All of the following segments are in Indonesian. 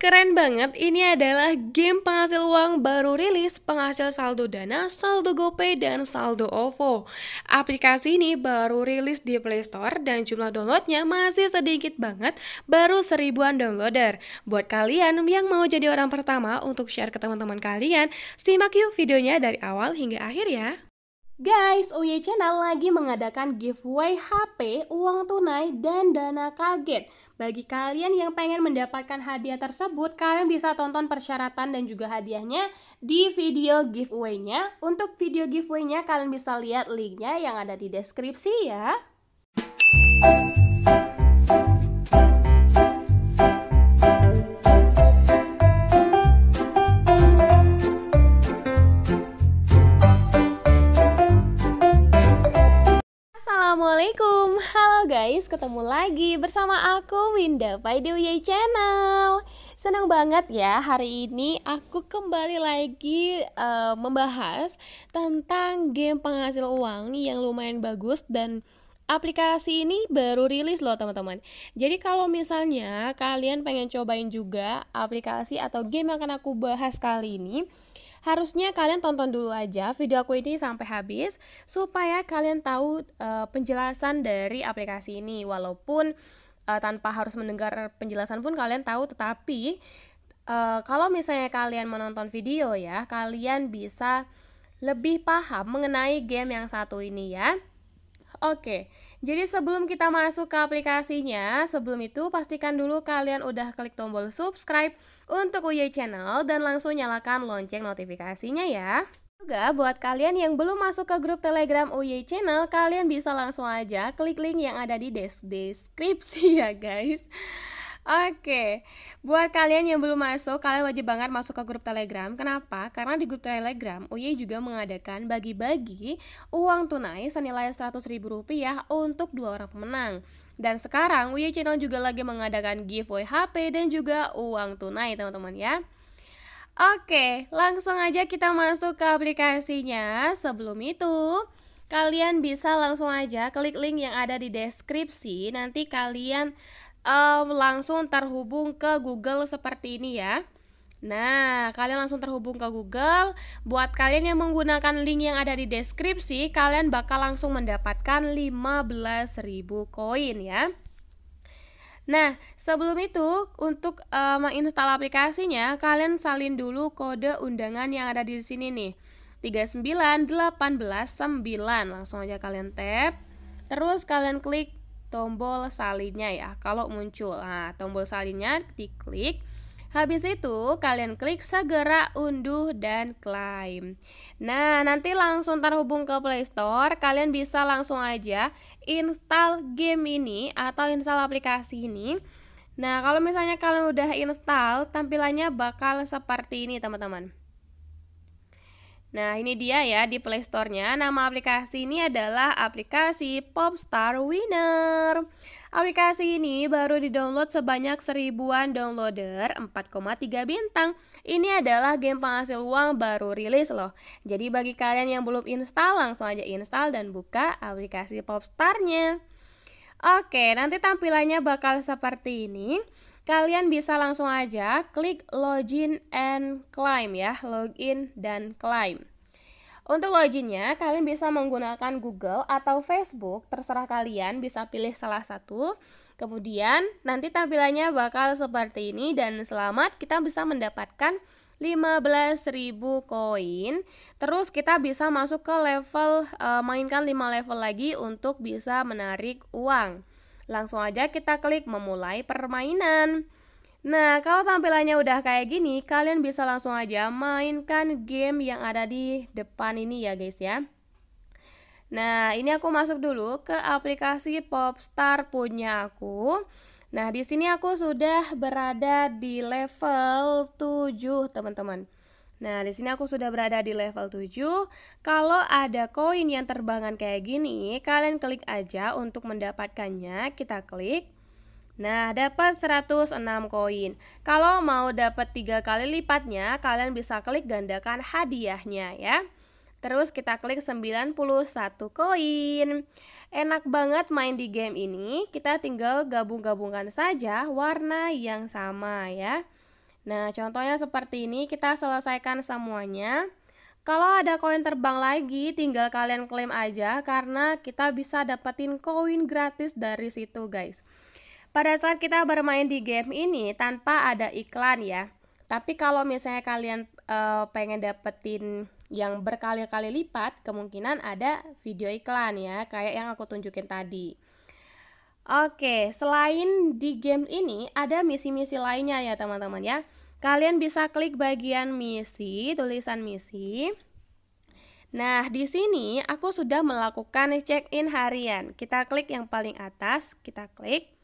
Keren banget, ini adalah game penghasil uang baru rilis, penghasil saldo Dana, saldo GoPay, dan saldo OVO. Aplikasi ini baru rilis di Play Store dan jumlah downloadnya masih sedikit banget, baru seribuan downloader. Buat kalian yang mau jadi orang pertama untuk share ke teman-teman kalian, simak yuk videonya dari awal hingga akhir ya. Guys, Oye Channel lagi mengadakan giveaway HP, uang tunai, dan dana kaget. Bagi kalian yang pengen mendapatkan hadiah tersebut, kalian bisa tonton persyaratan dan juga hadiahnya di video giveaway-nya. Untuk video giveaway-nya, kalian bisa lihat link-nya yang ada di deskripsi ya. aku Winda Way Channel. Senang banget ya hari ini aku kembali lagi uh, membahas tentang game penghasil uang yang lumayan bagus dan aplikasi ini baru rilis loh teman-teman. Jadi kalau misalnya kalian pengen cobain juga aplikasi atau game yang akan aku bahas kali ini, harusnya kalian tonton dulu aja video aku ini sampai habis supaya kalian tahu e, penjelasan dari aplikasi ini walaupun uh, tanpa harus mendengar penjelasan pun kalian tahu tetapi uh, kalau misalnya kalian menonton video ya kalian bisa lebih paham mengenai game yang satu ini ya Oke, jadi sebelum kita masuk ke aplikasinya, sebelum itu pastikan dulu kalian udah klik tombol subscribe untuk UY Channel dan langsung nyalakan lonceng notifikasinya ya. Juga buat kalian yang belum masuk ke grup Telegram UY Channel, kalian bisa langsung aja klik link yang ada di des deskripsi ya guys. Oke, buat kalian yang belum masuk, kalian wajib banget masuk ke grup Telegram. Kenapa? Karena di grup Telegram, UY juga mengadakan bagi-bagi uang tunai senilai Rp100.000 untuk dua orang pemenang. Dan sekarang, UY Channel juga lagi mengadakan giveaway HP dan juga uang tunai, teman-teman ya. Oke, langsung aja kita masuk ke aplikasinya. Sebelum itu, kalian bisa langsung aja klik link yang ada di deskripsi. Nanti kalian um, langsung terhubung ke Google seperti ini ya. Nah, kalian langsung terhubung ke Google. Buat kalian yang menggunakan link yang ada di deskripsi, kalian bakal langsung mendapatkan 15.000 koin ya. Nah, sebelum itu untuk e, menginstal aplikasinya, kalian salin dulu kode undangan yang ada di sini nih. 39189 langsung aja kalian tap. Terus kalian klik tombol salinnya ya kalau muncul. Nah, tombol salinnya diklik. Habis itu, kalian klik segera unduh dan klaim. Nah, nanti langsung terhubung ke Play Store, kalian bisa langsung aja install game ini atau install aplikasi ini. Nah, kalau misalnya kalian udah install, tampilannya bakal seperti ini, teman-teman. Nah, ini dia ya di Play Store-nya. Nama aplikasi ini adalah aplikasi Popstar Winner. Aplikasi ini baru didownload sebanyak seribuan downloader 4,3 bintang. Ini adalah game penghasil uang baru rilis loh. Jadi bagi kalian yang belum install langsung aja install dan buka aplikasi Popstarnya. Oke, nanti tampilannya bakal seperti ini kalian bisa langsung aja klik login and claim ya, login dan claim. Untuk loginnya, kalian bisa menggunakan Google atau Facebook, terserah kalian bisa pilih salah satu. Kemudian, nanti tampilannya bakal seperti ini dan selamat kita bisa mendapatkan 15.000 koin. Terus kita bisa masuk ke level e, mainkan 5 level lagi untuk bisa menarik uang. Langsung aja kita klik memulai permainan. Nah, kalau tampilannya udah kayak gini, kalian bisa langsung aja mainkan game yang ada di depan ini ya guys ya. Nah, ini aku masuk dulu ke aplikasi Popstar punya aku. Nah, di sini aku sudah berada di level 7, teman-teman. Nah, di sini aku sudah berada di level 7. Kalau ada koin yang terbangan kayak gini, kalian klik aja untuk mendapatkannya. Kita klik. Nah, dapat 106 koin. Kalau mau dapat tiga kali lipatnya, kalian bisa klik gandakan hadiahnya ya. Terus kita klik 91 koin. Enak banget main di game ini, kita tinggal gabung-gabungkan saja warna yang sama ya. Nah, contohnya seperti ini, kita selesaikan semuanya. Kalau ada koin terbang lagi, tinggal kalian klaim aja karena kita bisa dapetin koin gratis dari situ, guys. Pada saat kita bermain di game ini tanpa ada iklan ya. Tapi kalau misalnya kalian e, pengen dapetin yang berkali-kali lipat, kemungkinan ada video iklan ya, kayak yang aku tunjukin tadi. Oke, selain di game ini ada misi-misi lainnya ya teman-teman ya. Kalian bisa klik bagian misi, tulisan misi. Nah, di sini aku sudah melakukan check-in harian. Kita klik yang paling atas, kita klik.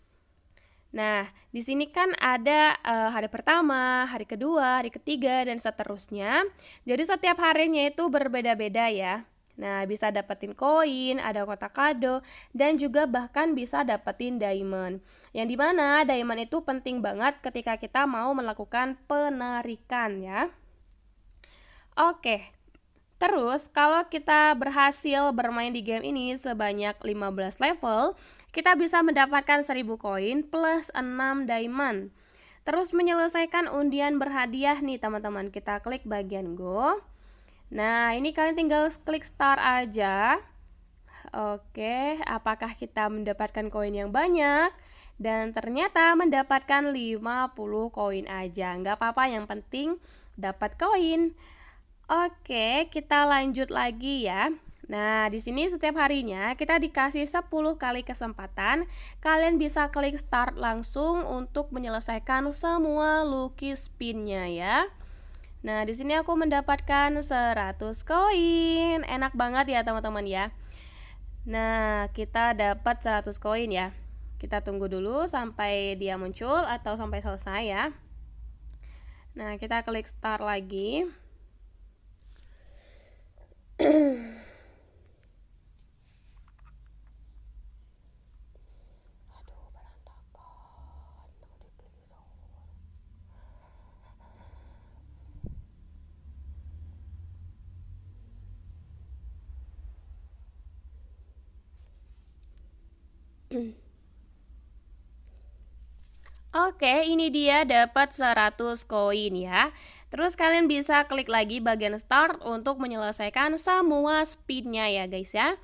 Nah, di sini kan ada uh, hari pertama, hari kedua, hari ketiga, dan seterusnya. Jadi setiap harinya itu berbeda-beda ya. Nah, bisa dapetin koin, ada kotak kado, dan juga bahkan bisa dapetin diamond. Yang dimana diamond itu penting banget ketika kita mau melakukan penarikan ya. Oke, terus kalau kita berhasil bermain di game ini sebanyak 15 level, kita bisa mendapatkan 1000 koin plus 6 diamond. Terus menyelesaikan undian berhadiah nih teman-teman. Kita klik bagian go. Nah, ini kalian tinggal klik start aja. Oke, apakah kita mendapatkan koin yang banyak? Dan ternyata mendapatkan 50 koin aja. Nggak apa-apa, yang penting dapat koin. Oke, kita lanjut lagi ya. Nah, di sini setiap harinya kita dikasih 10 kali kesempatan. Kalian bisa klik start langsung untuk menyelesaikan semua lukis pinnya ya. Nah, di sini aku mendapatkan 100 koin. Enak banget ya, teman-teman ya. Nah, kita dapat 100 koin ya. Kita tunggu dulu sampai dia muncul atau sampai selesai ya. Nah, kita klik start lagi. Oke, ini dia dapat 100 koin ya. Terus kalian bisa klik lagi bagian start untuk menyelesaikan semua speednya ya guys ya.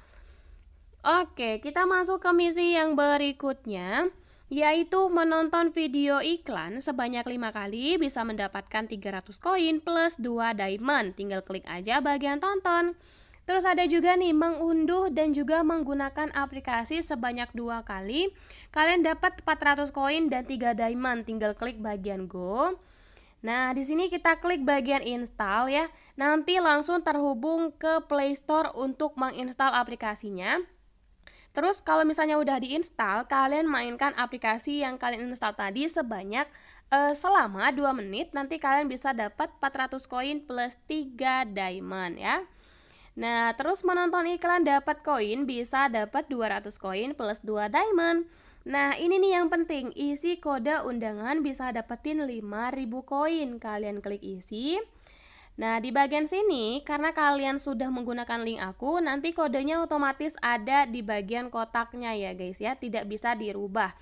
Oke, kita masuk ke misi yang berikutnya yaitu menonton video iklan sebanyak 5 kali bisa mendapatkan 300 koin plus 2 diamond. Tinggal klik aja bagian tonton. Terus ada juga nih mengunduh dan juga menggunakan aplikasi sebanyak dua kali. Kalian dapat 400 koin dan 3 diamond. Tinggal klik bagian go. Nah, di sini kita klik bagian install ya. Nanti langsung terhubung ke Play Store untuk menginstal aplikasinya. Terus kalau misalnya udah diinstal, kalian mainkan aplikasi yang kalian install tadi sebanyak eh, selama 2 menit. Nanti kalian bisa dapat 400 koin plus 3 diamond ya. Nah, terus menonton iklan dapat koin bisa dapat 200 koin plus 2 diamond. Nah, ini nih yang penting, isi kode undangan bisa dapetin 5000 koin. Kalian klik isi. Nah, di bagian sini karena kalian sudah menggunakan link aku, nanti kodenya otomatis ada di bagian kotaknya ya, guys ya, tidak bisa dirubah.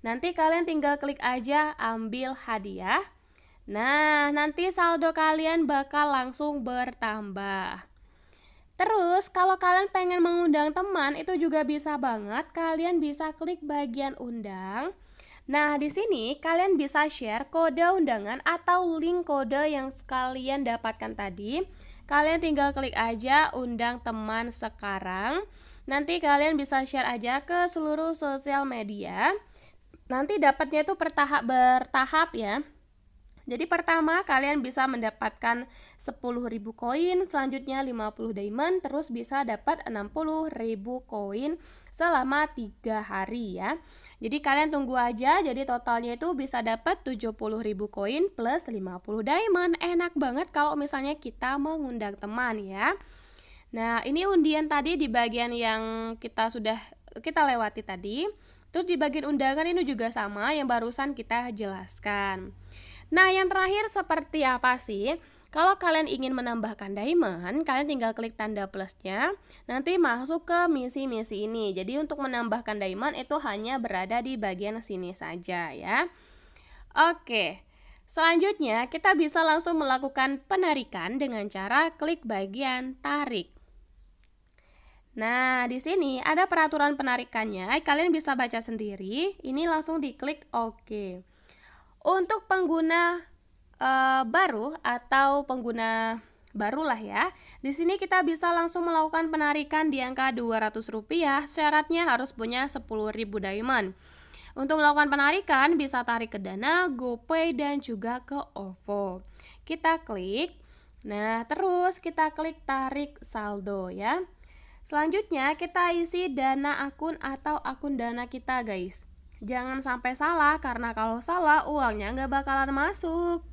Nanti kalian tinggal klik aja ambil hadiah. Nah, nanti saldo kalian bakal langsung bertambah. Terus, kalau kalian pengen mengundang teman, itu juga bisa banget. Kalian bisa klik bagian undang. Nah, di sini kalian bisa share kode undangan atau link kode yang kalian dapatkan tadi. Kalian tinggal klik aja undang teman sekarang. Nanti kalian bisa share aja ke seluruh sosial media. Nanti dapatnya itu bertahap bertahap ya. Jadi pertama kalian bisa mendapatkan 10.000 koin, selanjutnya 50 diamond, terus bisa dapat 60.000 koin selama 3 hari ya. Jadi kalian tunggu aja, jadi totalnya itu bisa dapat 70.000 koin plus 50 diamond. Enak banget kalau misalnya kita mengundang teman ya. Nah, ini undian tadi di bagian yang kita sudah kita lewati tadi. Terus di bagian undangan ini juga sama yang barusan kita jelaskan. Nah, yang terakhir seperti apa sih? Kalau kalian ingin menambahkan diamond, kalian tinggal klik tanda plusnya, nanti masuk ke misi-misi ini. Jadi untuk menambahkan diamond itu hanya berada di bagian sini saja ya. Oke, selanjutnya kita bisa langsung melakukan penarikan dengan cara klik bagian tarik. Nah, di sini ada peraturan penarikannya. Kalian bisa baca sendiri. Ini langsung diklik OK. Untuk pengguna e, baru atau pengguna barulah ya. Di sini kita bisa langsung melakukan penarikan di angka Rp200. Syaratnya harus punya 10.000 diamond. Untuk melakukan penarikan bisa tarik ke Dana, GoPay dan juga ke OVO. Kita klik. Nah, terus kita klik tarik saldo ya. Selanjutnya kita isi dana akun atau akun dana kita guys. Jangan sampai salah, karena kalau salah uangnya nggak bakalan masuk.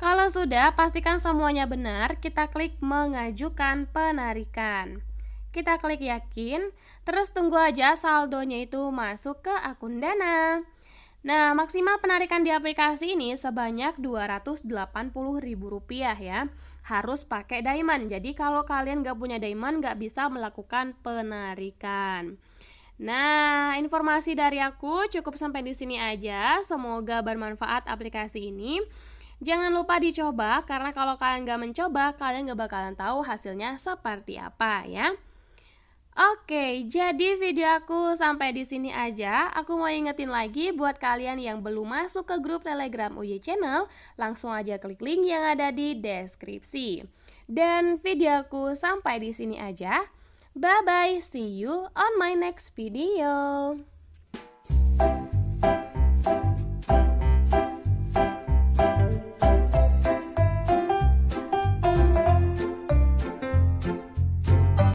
Kalau sudah, pastikan semuanya benar, kita klik mengajukan penarikan. Kita klik yakin, terus tunggu aja saldonya itu masuk ke akun dana. Nah, maksimal penarikan di aplikasi ini sebanyak Rp280.000 ya. Harus pakai diamond. Jadi kalau kalian nggak punya diamond nggak bisa melakukan penarikan. Nah, informasi dari aku cukup sampai di sini aja. Semoga bermanfaat aplikasi ini. Jangan lupa dicoba, karena kalau kalian gak mencoba, kalian gak bakalan tahu hasilnya seperti apa ya. Oke, jadi video aku sampai di sini aja. Aku mau ingetin lagi buat kalian yang belum masuk ke grup Telegram UY Channel, langsung aja klik link yang ada di deskripsi. Dan video aku sampai di sini aja. Bye bye, see you on my next video.